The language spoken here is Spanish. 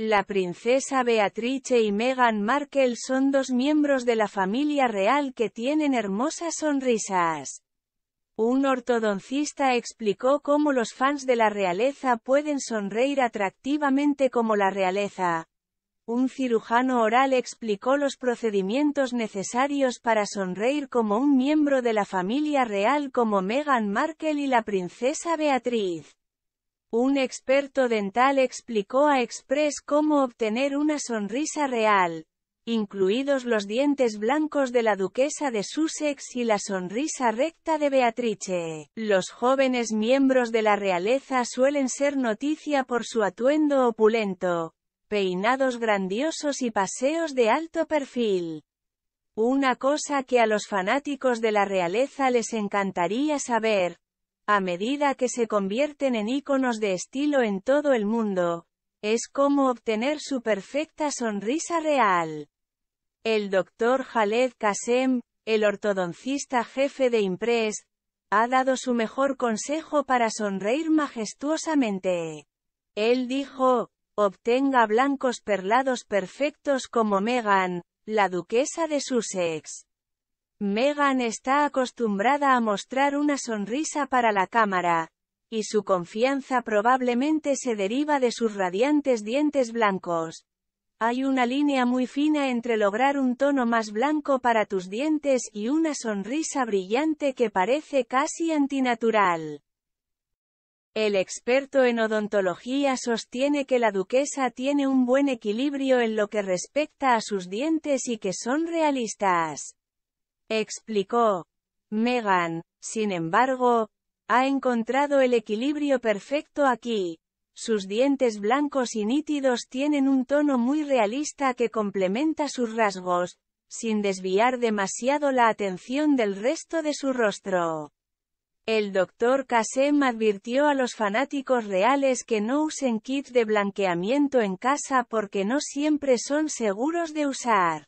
La princesa Beatrice y Meghan Markle son dos miembros de la familia real que tienen hermosas sonrisas. Un ortodoncista explicó cómo los fans de la realeza pueden sonreír atractivamente como la realeza. Un cirujano oral explicó los procedimientos necesarios para sonreír como un miembro de la familia real como Meghan Markle y la princesa Beatriz. Un experto dental explicó a Express cómo obtener una sonrisa real, incluidos los dientes blancos de la duquesa de Sussex y la sonrisa recta de Beatrice. Los jóvenes miembros de la realeza suelen ser noticia por su atuendo opulento, peinados grandiosos y paseos de alto perfil. Una cosa que a los fanáticos de la realeza les encantaría saber, a medida que se convierten en iconos de estilo en todo el mundo. Es como obtener su perfecta sonrisa real. El doctor Khaled Kassem, el ortodoncista jefe de Impress, ha dado su mejor consejo para sonreír majestuosamente. Él dijo, obtenga blancos perlados perfectos como Meghan, la duquesa de Sussex. Megan está acostumbrada a mostrar una sonrisa para la cámara, y su confianza probablemente se deriva de sus radiantes dientes blancos. Hay una línea muy fina entre lograr un tono más blanco para tus dientes y una sonrisa brillante que parece casi antinatural. El experto en odontología sostiene que la duquesa tiene un buen equilibrio en lo que respecta a sus dientes y que son realistas explicó. Megan, sin embargo, ha encontrado el equilibrio perfecto aquí. Sus dientes blancos y nítidos tienen un tono muy realista que complementa sus rasgos, sin desviar demasiado la atención del resto de su rostro. El doctor Kasem advirtió a los fanáticos reales que no usen kits de blanqueamiento en casa porque no siempre son seguros de usar.